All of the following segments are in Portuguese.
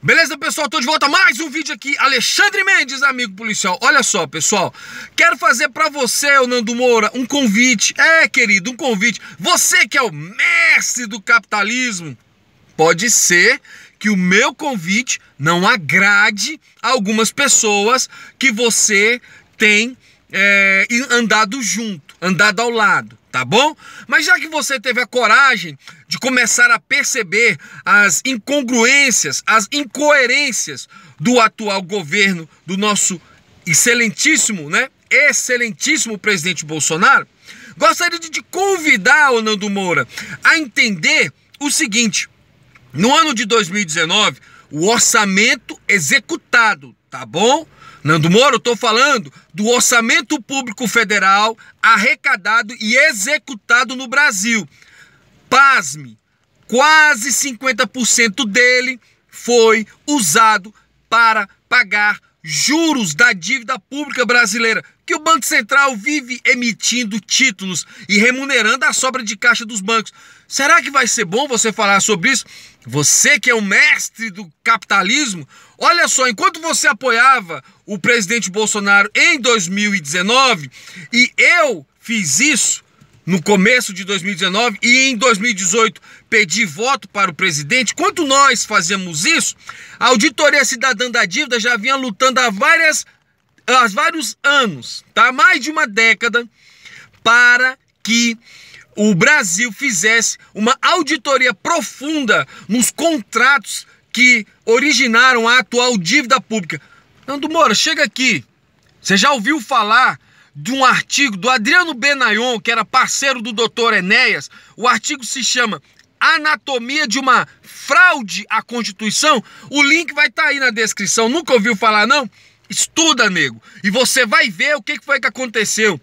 Beleza, pessoal? Tô de volta mais um vídeo aqui. Alexandre Mendes, amigo policial. Olha só, pessoal. Quero fazer para você, Nando Moura, um convite. É, querido, um convite. Você que é o mestre do capitalismo, pode ser que o meu convite não agrade algumas pessoas que você tem é, andado junto, andado ao lado, tá bom? Mas já que você teve a coragem de começar a perceber as incongruências, as incoerências do atual governo do nosso excelentíssimo, né? Excelentíssimo presidente Bolsonaro, gostaria de convidar o Nando Moura a entender o seguinte: no ano de 2019, o orçamento executado, tá bom? Nando Moura, eu tô falando do orçamento público federal arrecadado e executado no Brasil. Pasme, quase 50% dele foi usado para pagar juros da dívida pública brasileira, que o Banco Central vive emitindo títulos e remunerando a sobra de caixa dos bancos. Será que vai ser bom você falar sobre isso? Você que é o mestre do capitalismo, olha só, enquanto você apoiava o presidente Bolsonaro em 2019 e eu fiz isso, no começo de 2019 e em 2018 pedi voto para o presidente, quando nós fazemos isso, a Auditoria Cidadã da Dívida já vinha lutando há, várias, há vários anos, tá? mais de uma década, para que o Brasil fizesse uma auditoria profunda nos contratos que originaram a atual dívida pública. Nando Moura, chega aqui. Você já ouviu falar de um artigo do Adriano Benayon, que era parceiro do doutor Enéas. O artigo se chama Anatomia de uma Fraude à Constituição. O link vai estar tá aí na descrição. Nunca ouviu falar, não? Estuda, nego, e você vai ver o que foi que aconteceu.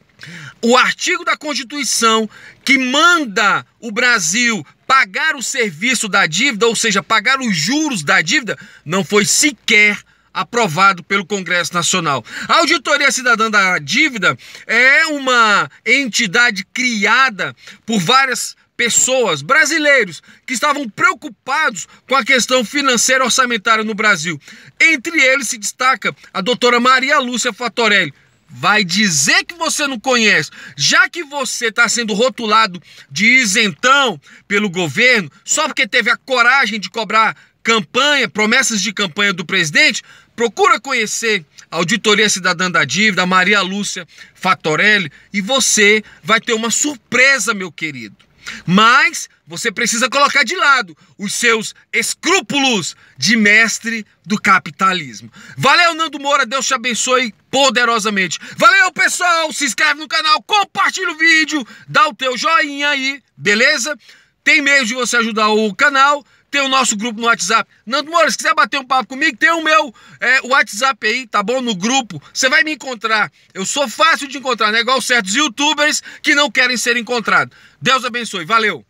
O artigo da Constituição que manda o Brasil pagar o serviço da dívida, ou seja, pagar os juros da dívida, não foi sequer aprovado pelo Congresso Nacional. A Auditoria Cidadã da Dívida é uma entidade criada por várias pessoas, brasileiros, que estavam preocupados com a questão financeira orçamentária no Brasil. Entre eles se destaca a doutora Maria Lúcia Fatorelli. Vai dizer que você não conhece, já que você está sendo rotulado de isentão pelo governo, só porque teve a coragem de cobrar campanha, promessas de campanha do presidente, Procura conhecer a Auditoria Cidadã da Dívida, Maria Lúcia Fatorelli, e você vai ter uma surpresa, meu querido. Mas você precisa colocar de lado os seus escrúpulos de mestre do capitalismo. Valeu, Nando Moura, Deus te abençoe poderosamente. Valeu, pessoal, se inscreve no canal, compartilha o vídeo, dá o teu joinha aí, beleza? Tem meio de você ajudar o canal tem o nosso grupo no WhatsApp. Nando Moura, se quiser bater um papo comigo, tem o meu é, WhatsApp aí, tá bom? No grupo. Você vai me encontrar. Eu sou fácil de encontrar, né? é igual certos youtubers que não querem ser encontrados. Deus abençoe. Valeu!